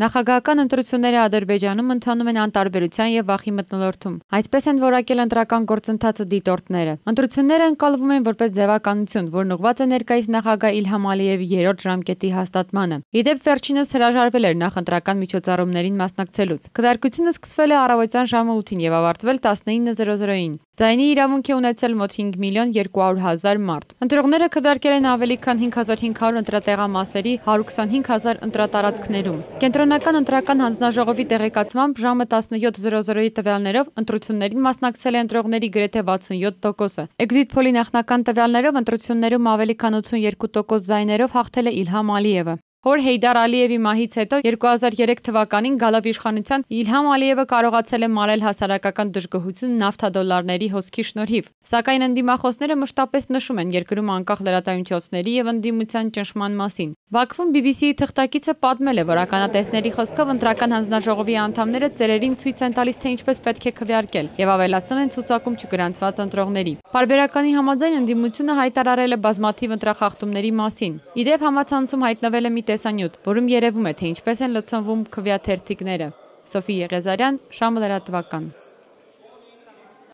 Նախագահական ընտրությունները Ադրբեջանում ընթանում են անտարբերության եւ վախի մթնոլորտում։ Այսպես են որակել ընտրական գործընթացը դիտորդները։ Ընտրությունները ընկալվում են որպես ձևականություն, որն ուղղված է ներկայիս նախագահ Իլհամ Ալիևի երրորդ ժամկետի հաստատմանը։ Իդեպ վերջինս հրաժարվել էր նախընտրական միջոցառումներին մասնակցելուց։ Քվեարկությունը սկսվել է առավոտյան ժամը 8-ին եւ ավարտվել 19:00-ին։ Ձայնի իրավունք է ունեցել մոտ 5 միլիոն 200 հազար մարդ։ Ընտրողները քվեարկել են ավելի քան 5500 ընտրատեղամասերի 125000 ընտրատարածքներում։ Կենտրոն Կենտրոնական ընտրական հանձնաժողովի տեղեկացմամբ ժամը 17:00-ի տվյալներով ընտրություններին մասնակցել է ընտրողների գրեթե 67%-ը։ Exit poll-ի նախնական տվյալներով ընտրություններում ավելի քան 82% ձայներով հաղթել է Իլհամ Ալիևը։ Հոր Հեյդար Ալիևի մահից հետո 2003 թվականին գալով իշխանության Իլհամ Ալիևը կարողացել է մարել հասարակական դժգոհություն նավթադոլարների հոսքի շնորհիվ։ Սակայն ընդդիմախոսները մշտապես նշում են երկրում անկախ լրատվամիջոցների եւ ընդդիմության ճնշման մասին։ Վակվում BBC-ի թղթակիցը պատմել է, որ ականատեսների խոսքով ընտրական հանձնաժողովի անդամները ծերերին ցույց են տալիս, թե ինչպես պետք է քվեարկել եւ ավելացնում են ցուցակում չգրանցված ընտրողների։ Բարբերականի համաձայն ընդդիմությունը հայտարարել է բազմաթիվ ընտրախախտումների մասին։ Իդեպ համացանցում հայտնվել է մի տես տեսանյութ, որում երևում է, թե ինչպես են լցնվում քվյաթերթիկները։ Սոֆի Եղեզարյան, Շամը լրատվական։